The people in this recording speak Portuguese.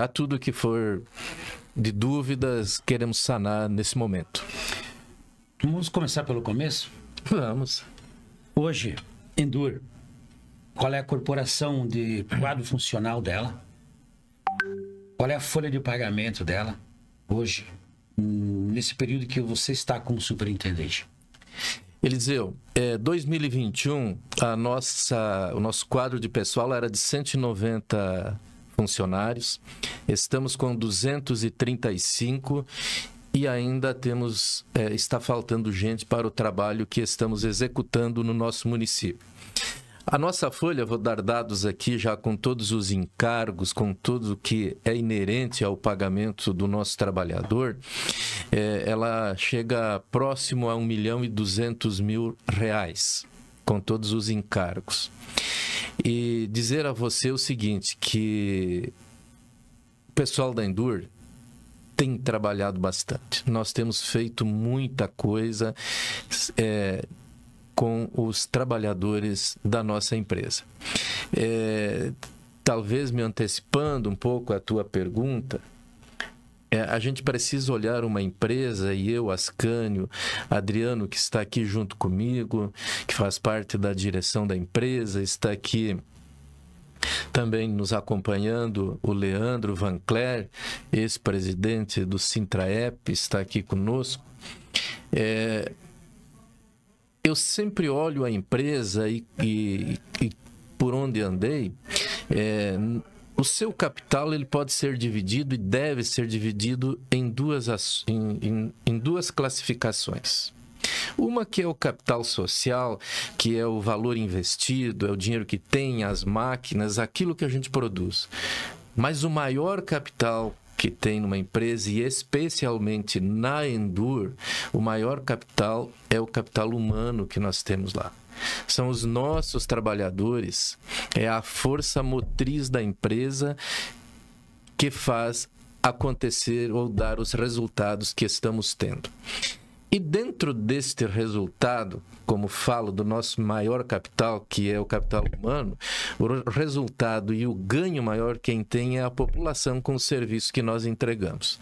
a tudo que for de dúvidas queremos sanar nesse momento. Vamos começar pelo começo? Vamos. Hoje, Endur, qual é a corporação de quadro funcional dela? Qual é a folha de pagamento dela hoje, nesse período que você está como superintendente? Eliseu, é, 2021, a nossa, o nosso quadro de pessoal era de 190 funcionários. Estamos com 235 e ainda temos é, está faltando gente para o trabalho que estamos executando no nosso município. A nossa folha, vou dar dados aqui já com todos os encargos, com tudo o que é inerente ao pagamento do nosso trabalhador, é, ela chega próximo a 1 milhão e 200 mil reais, com todos os encargos e dizer a você o seguinte, que o pessoal da Endur tem trabalhado bastante. Nós temos feito muita coisa é, com os trabalhadores da nossa empresa. É, talvez me antecipando um pouco a tua pergunta, é, a gente precisa olhar uma empresa, e eu, Ascânio, Adriano, que está aqui junto comigo, que faz parte da direção da empresa, está aqui também nos acompanhando o Leandro Van Cler, ex-presidente do Sintraep, está aqui conosco. É, eu sempre olho a empresa e, e, e por onde andei, é, o seu capital ele pode ser dividido e deve ser dividido em duas, em, em, em duas classificações. Uma que é o capital social, que é o valor investido, é o dinheiro que tem, as máquinas, aquilo que a gente produz. Mas o maior capital que tem numa empresa e especialmente na Endur, o maior capital é o capital humano que nós temos lá. São os nossos trabalhadores, é a força motriz da empresa que faz acontecer ou dar os resultados que estamos tendo. E dentro deste resultado, como falo do nosso maior capital, que é o capital humano, o resultado e o ganho maior quem tem é a população com o serviço que nós entregamos.